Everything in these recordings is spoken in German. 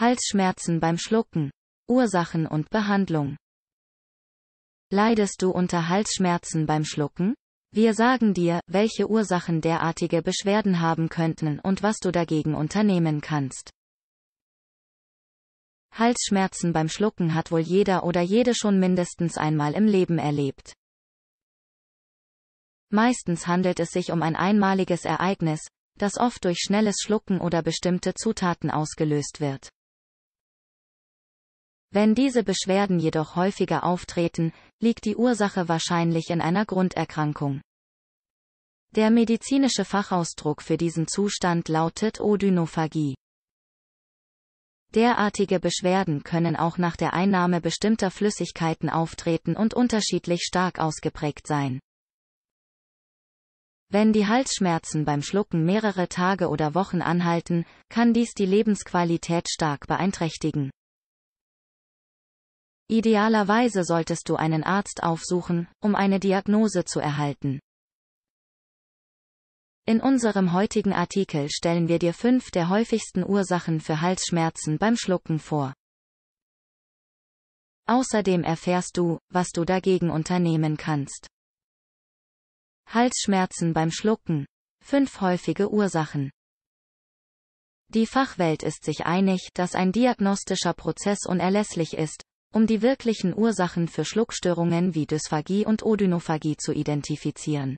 Halsschmerzen beim Schlucken. Ursachen und Behandlung. Leidest du unter Halsschmerzen beim Schlucken? Wir sagen dir, welche Ursachen derartige Beschwerden haben könnten und was du dagegen unternehmen kannst. Halsschmerzen beim Schlucken hat wohl jeder oder jede schon mindestens einmal im Leben erlebt. Meistens handelt es sich um ein einmaliges Ereignis, das oft durch schnelles Schlucken oder bestimmte Zutaten ausgelöst wird. Wenn diese Beschwerden jedoch häufiger auftreten, liegt die Ursache wahrscheinlich in einer Grunderkrankung. Der medizinische Fachausdruck für diesen Zustand lautet Odynophagie. Derartige Beschwerden können auch nach der Einnahme bestimmter Flüssigkeiten auftreten und unterschiedlich stark ausgeprägt sein. Wenn die Halsschmerzen beim Schlucken mehrere Tage oder Wochen anhalten, kann dies die Lebensqualität stark beeinträchtigen. Idealerweise solltest du einen Arzt aufsuchen, um eine Diagnose zu erhalten. In unserem heutigen Artikel stellen wir dir fünf der häufigsten Ursachen für Halsschmerzen beim Schlucken vor. Außerdem erfährst du, was du dagegen unternehmen kannst. Halsschmerzen beim Schlucken. Fünf häufige Ursachen. Die Fachwelt ist sich einig, dass ein diagnostischer Prozess unerlässlich ist, um die wirklichen Ursachen für Schluckstörungen wie Dysphagie und Odynophagie zu identifizieren.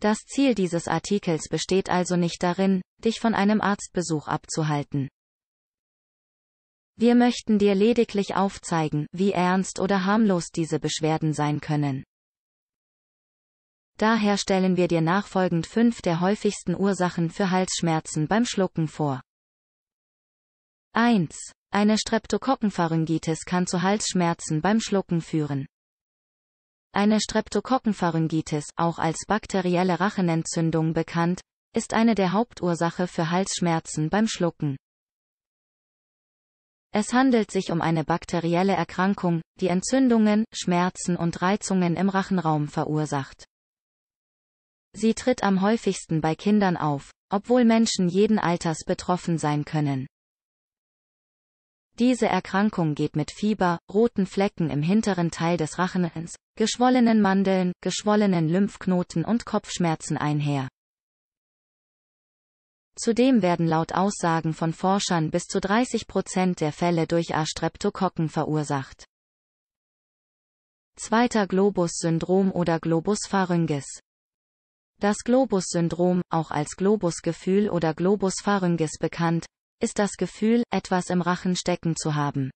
Das Ziel dieses Artikels besteht also nicht darin, dich von einem Arztbesuch abzuhalten. Wir möchten dir lediglich aufzeigen, wie ernst oder harmlos diese Beschwerden sein können. Daher stellen wir dir nachfolgend fünf der häufigsten Ursachen für Halsschmerzen beim Schlucken vor. 1. Eine Streptokokkenpharyngitis kann zu Halsschmerzen beim Schlucken führen. Eine Streptokokkenpharyngitis, auch als bakterielle Rachenentzündung bekannt, ist eine der Hauptursache für Halsschmerzen beim Schlucken. Es handelt sich um eine bakterielle Erkrankung, die Entzündungen, Schmerzen und Reizungen im Rachenraum verursacht. Sie tritt am häufigsten bei Kindern auf, obwohl Menschen jeden Alters betroffen sein können. Diese Erkrankung geht mit Fieber, roten Flecken im hinteren Teil des Rachens, geschwollenen Mandeln, geschwollenen Lymphknoten und Kopfschmerzen einher. Zudem werden laut Aussagen von Forschern bis zu 30 Prozent der Fälle durch A. Streptokokken verursacht. Zweiter Globus-Syndrom oder Globus pharyngis. Das Globus-Syndrom, auch als Globusgefühl oder Globus pharyngis bekannt, ist das Gefühl, etwas im Rachen stecken zu haben.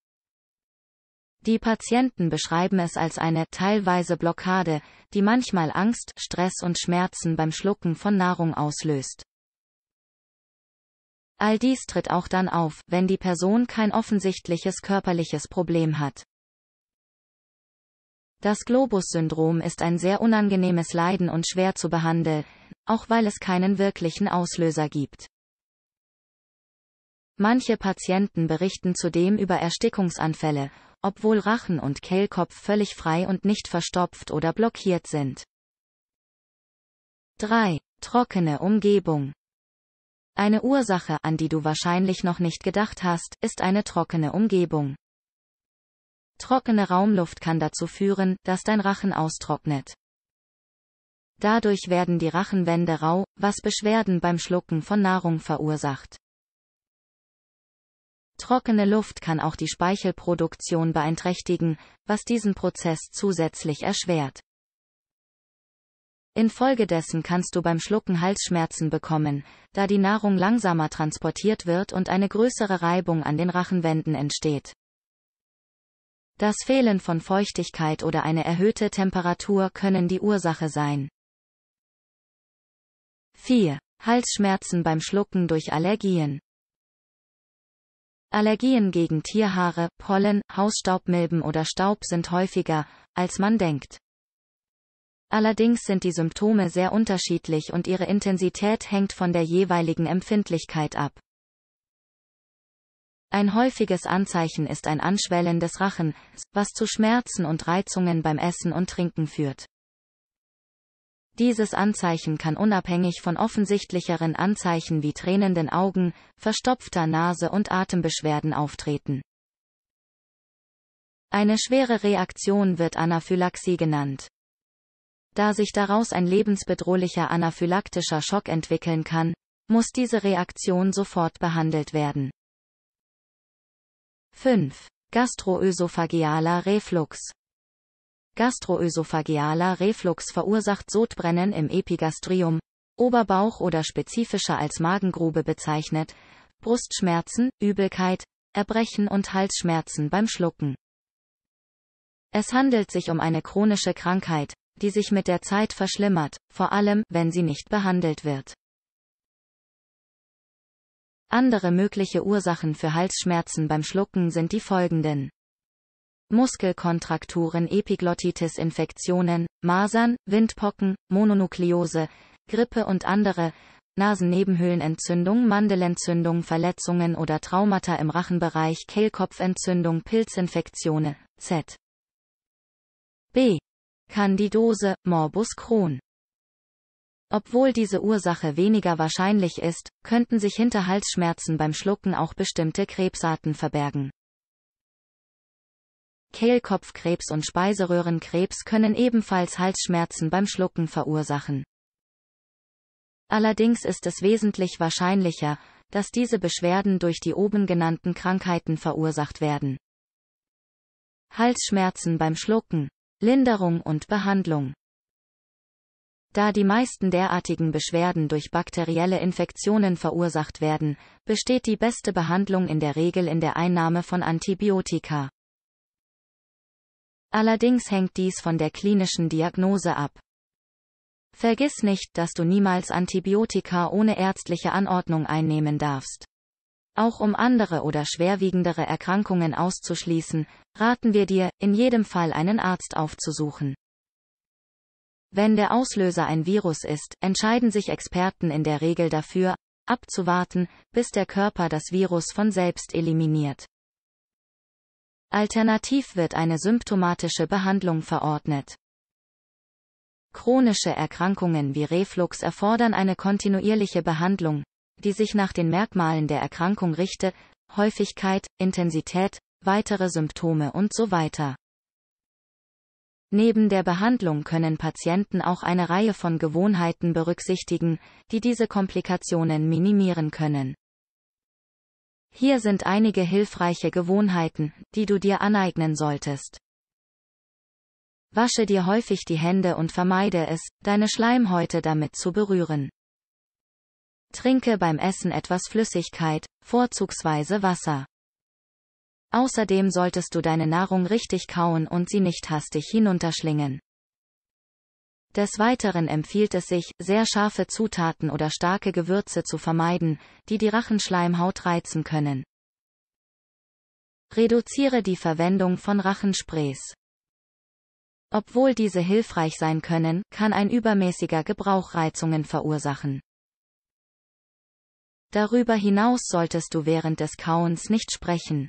Die Patienten beschreiben es als eine teilweise Blockade, die manchmal Angst, Stress und Schmerzen beim Schlucken von Nahrung auslöst. All dies tritt auch dann auf, wenn die Person kein offensichtliches körperliches Problem hat. Das Globus-Syndrom ist ein sehr unangenehmes Leiden und schwer zu behandeln, auch weil es keinen wirklichen Auslöser gibt. Manche Patienten berichten zudem über Erstickungsanfälle, obwohl Rachen und Kehlkopf völlig frei und nicht verstopft oder blockiert sind. 3. Trockene Umgebung Eine Ursache, an die du wahrscheinlich noch nicht gedacht hast, ist eine trockene Umgebung. Trockene Raumluft kann dazu führen, dass dein Rachen austrocknet. Dadurch werden die Rachenwände rau, was Beschwerden beim Schlucken von Nahrung verursacht. Trockene Luft kann auch die Speichelproduktion beeinträchtigen, was diesen Prozess zusätzlich erschwert. Infolgedessen kannst du beim Schlucken Halsschmerzen bekommen, da die Nahrung langsamer transportiert wird und eine größere Reibung an den Rachenwänden entsteht. Das Fehlen von Feuchtigkeit oder eine erhöhte Temperatur können die Ursache sein. 4. Halsschmerzen beim Schlucken durch Allergien. Allergien gegen Tierhaare, Pollen, Hausstaubmilben oder Staub sind häufiger, als man denkt. Allerdings sind die Symptome sehr unterschiedlich und ihre Intensität hängt von der jeweiligen Empfindlichkeit ab. Ein häufiges Anzeichen ist ein Anschwellen des Rachens, was zu Schmerzen und Reizungen beim Essen und Trinken führt. Dieses Anzeichen kann unabhängig von offensichtlicheren Anzeichen wie tränenden Augen, verstopfter Nase und Atembeschwerden auftreten. Eine schwere Reaktion wird Anaphylaxie genannt. Da sich daraus ein lebensbedrohlicher anaphylaktischer Schock entwickeln kann, muss diese Reaktion sofort behandelt werden. 5. Gastroösophagealer Reflux Gastroösophagealer Reflux verursacht Sodbrennen im Epigastrium, Oberbauch oder spezifischer als Magengrube bezeichnet, Brustschmerzen, Übelkeit, Erbrechen und Halsschmerzen beim Schlucken. Es handelt sich um eine chronische Krankheit, die sich mit der Zeit verschlimmert, vor allem, wenn sie nicht behandelt wird. Andere mögliche Ursachen für Halsschmerzen beim Schlucken sind die folgenden. Muskelkontrakturen, Epiglottitis, Infektionen, Masern, Windpocken, Mononukleose, Grippe und andere, Nasennebenhöhlenentzündung, Mandelentzündung, Verletzungen oder Traumata im Rachenbereich, Kehlkopfentzündung, Pilzinfektionen, Z. B. Candidose, Morbus Crohn. Obwohl diese Ursache weniger wahrscheinlich ist, könnten sich hinter Halsschmerzen beim Schlucken auch bestimmte Krebsarten verbergen. Kehlkopfkrebs und Speiseröhrenkrebs können ebenfalls Halsschmerzen beim Schlucken verursachen. Allerdings ist es wesentlich wahrscheinlicher, dass diese Beschwerden durch die oben genannten Krankheiten verursacht werden. Halsschmerzen beim Schlucken, Linderung und Behandlung. Da die meisten derartigen Beschwerden durch bakterielle Infektionen verursacht werden, besteht die beste Behandlung in der Regel in der Einnahme von Antibiotika. Allerdings hängt dies von der klinischen Diagnose ab. Vergiss nicht, dass du niemals Antibiotika ohne ärztliche Anordnung einnehmen darfst. Auch um andere oder schwerwiegendere Erkrankungen auszuschließen, raten wir dir, in jedem Fall einen Arzt aufzusuchen. Wenn der Auslöser ein Virus ist, entscheiden sich Experten in der Regel dafür, abzuwarten, bis der Körper das Virus von selbst eliminiert. Alternativ wird eine symptomatische Behandlung verordnet. Chronische Erkrankungen wie Reflux erfordern eine kontinuierliche Behandlung, die sich nach den Merkmalen der Erkrankung richte, Häufigkeit, Intensität, weitere Symptome und so weiter. Neben der Behandlung können Patienten auch eine Reihe von Gewohnheiten berücksichtigen, die diese Komplikationen minimieren können. Hier sind einige hilfreiche Gewohnheiten, die du dir aneignen solltest. Wasche dir häufig die Hände und vermeide es, deine Schleimhäute damit zu berühren. Trinke beim Essen etwas Flüssigkeit, vorzugsweise Wasser. Außerdem solltest du deine Nahrung richtig kauen und sie nicht hastig hinunterschlingen. Des Weiteren empfiehlt es sich, sehr scharfe Zutaten oder starke Gewürze zu vermeiden, die die Rachenschleimhaut reizen können. Reduziere die Verwendung von Rachensprays. Obwohl diese hilfreich sein können, kann ein übermäßiger Gebrauch Reizungen verursachen. Darüber hinaus solltest du während des Kauens nicht sprechen.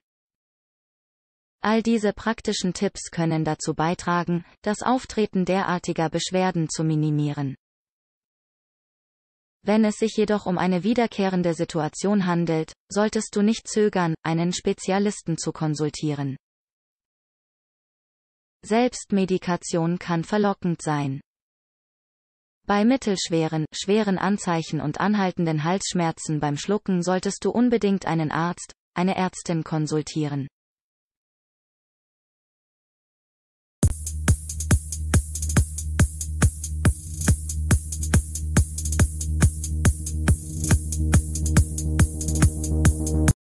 All diese praktischen Tipps können dazu beitragen, das Auftreten derartiger Beschwerden zu minimieren. Wenn es sich jedoch um eine wiederkehrende Situation handelt, solltest du nicht zögern, einen Spezialisten zu konsultieren. Selbstmedikation kann verlockend sein. Bei mittelschweren, schweren Anzeichen und anhaltenden Halsschmerzen beim Schlucken solltest du unbedingt einen Arzt, eine Ärztin konsultieren.